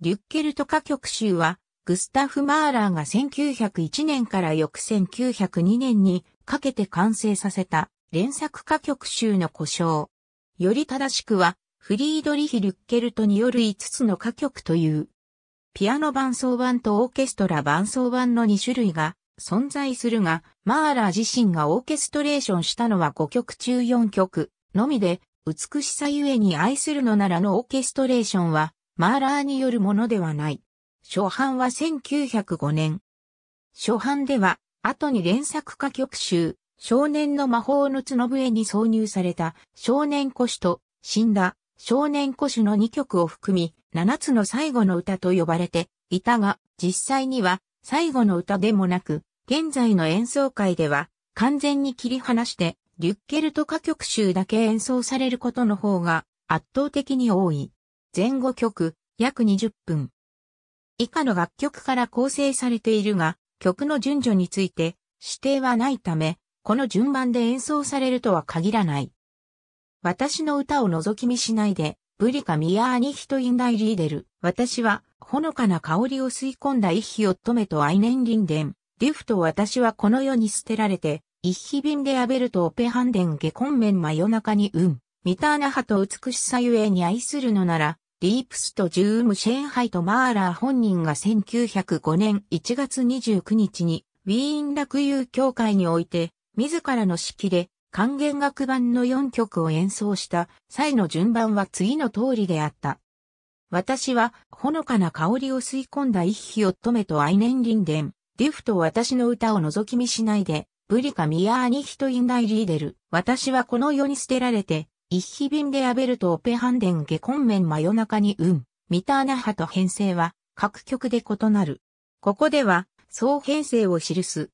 リュッケルト歌曲集は、グスタフ・マーラーが1901年から翌1902年にかけて完成させた連作歌曲集の故障。より正しくは、フリードリヒ・リュッケルトによる5つの歌曲という。ピアノ伴奏版とオーケストラ伴奏版の2種類が存在するが、マーラー自身がオーケストレーションしたのは5曲中4曲のみで、美しさゆえに愛するのならのオーケストレーションはマーラーによるものではない。初版は1905年。初版では、後に連作歌曲集、少年の魔法の角笛に挿入された少年古詩と死んだ少年古詩の2曲を含み、7つの最後の歌と呼ばれていたが、実際には最後の歌でもなく、現在の演奏会では完全に切り離して、リュッケルト歌曲集だけ演奏されることの方が圧倒的に多い。前後曲、約20分。以下の楽曲から構成されているが、曲の順序について指定はないため、この順番で演奏されるとは限らない。私の歌を覗き見しないで、ブリカミアーニヒトインダイリーデル。私は、ほのかな香りを吸い込んだ一ヒをットメとアイネンリンデン。デュフと私はこの世に捨てられて、一ヒビンデアベルとオペハンデンゲコンメン真夜中にうん。ミターナハと美しさゆえに愛するのなら、リープスとジューム・シェーンハイとマーラー本人が1905年1月29日に、ウィーン楽友協会において、自らの式で、還元楽版の4曲を演奏した際の順番は次の通りであった。私は、ほのかな香りを吸い込んだ一匹乙めと愛ン・リ伝、デュフと私の歌を覗き見しないで、ブリカミヤーニヒトインダイリーデル。私はこの世に捨てられて、一飛便でアベルト・オペハンデン下根面真夜中に運、ミターナハと編成は各曲で異なる。ここでは、総編成を記す。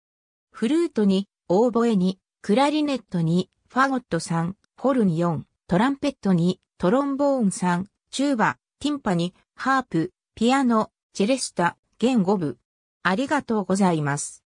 フルートに、オーボエに、クラリネットに、ファゴット3、ホルン4、トランペットに、トロンボーン3、チューバ、ティンパに、ハープ、ピアノ、チェレスタ、弦5部。ありがとうございます。